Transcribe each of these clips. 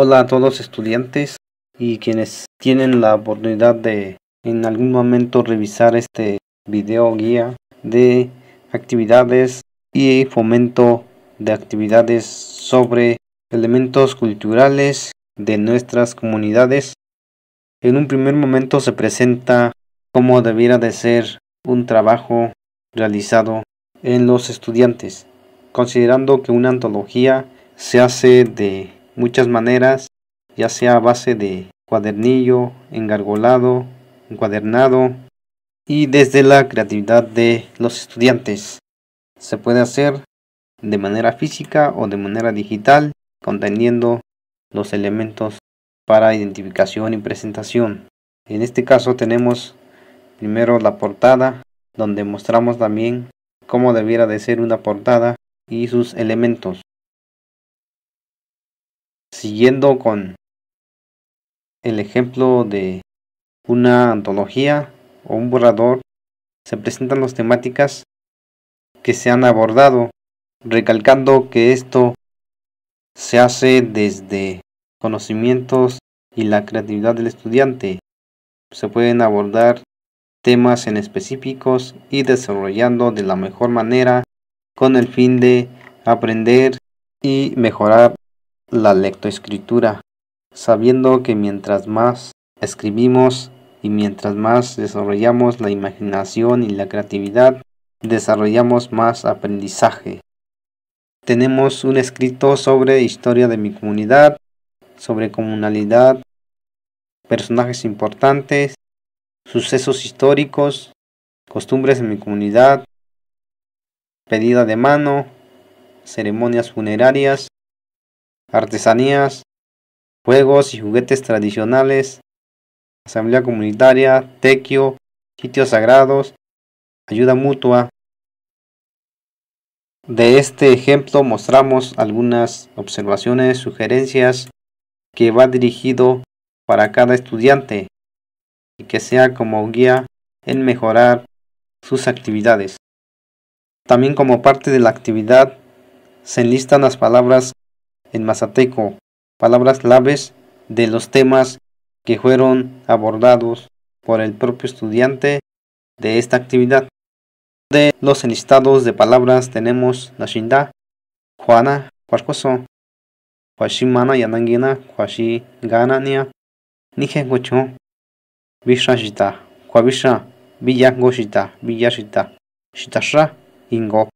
Hola a todos estudiantes y quienes tienen la oportunidad de en algún momento revisar este video guía de actividades y fomento de actividades sobre elementos culturales de nuestras comunidades. En un primer momento se presenta cómo debiera de ser un trabajo realizado en los estudiantes, considerando que una antología se hace de muchas maneras, ya sea a base de cuadernillo, engargolado, encuadernado y desde la creatividad de los estudiantes. Se puede hacer de manera física o de manera digital, conteniendo los elementos para identificación y presentación. En este caso tenemos primero la portada, donde mostramos también cómo debiera de ser una portada y sus elementos siguiendo con el ejemplo de una antología o un borrador, se presentan las temáticas que se han abordado, recalcando que esto se hace desde conocimientos y la creatividad del estudiante. Se pueden abordar temas en específicos y desarrollando de la mejor manera con el fin de aprender y mejorar la lectoescritura, sabiendo que mientras más escribimos y mientras más desarrollamos la imaginación y la creatividad, desarrollamos más aprendizaje. Tenemos un escrito sobre historia de mi comunidad, sobre comunalidad, personajes importantes, sucesos históricos, costumbres de mi comunidad, pedida de mano, ceremonias funerarias, artesanías, juegos y juguetes tradicionales, asamblea comunitaria, tequio, sitios sagrados, ayuda mutua. De este ejemplo mostramos algunas observaciones, sugerencias que va dirigido para cada estudiante y que sea como guía en mejorar sus actividades. También como parte de la actividad se enlistan las palabras en mazateco, palabras claves de los temas que fueron abordados por el propio estudiante de esta actividad. De los enlistados de palabras tenemos Nashinda, Juana, Huascoso, Huashimana, Yanangina, Huashi, Ganania, Nijengocho, Vishashita, Huavisha, Villagoshita, Villashita, Shitasha, Ingo,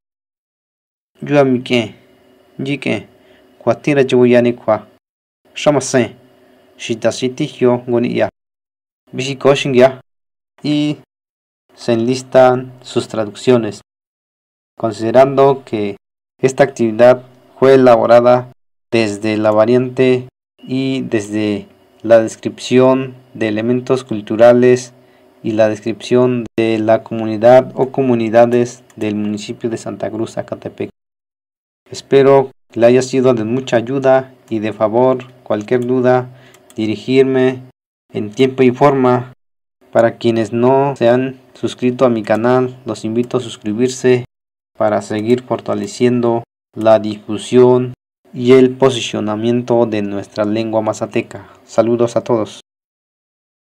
Yuamike, Yike, y se enlistan sus traducciones considerando que esta actividad fue elaborada desde la variante y desde la descripción de elementos culturales y la descripción de la comunidad o comunidades del municipio de Santa Cruz, Acatepec. Espero le haya sido de mucha ayuda y de favor cualquier duda, dirigirme en tiempo y forma. Para quienes no se han suscrito a mi canal, los invito a suscribirse para seguir fortaleciendo la difusión y el posicionamiento de nuestra lengua mazateca. Saludos a todos.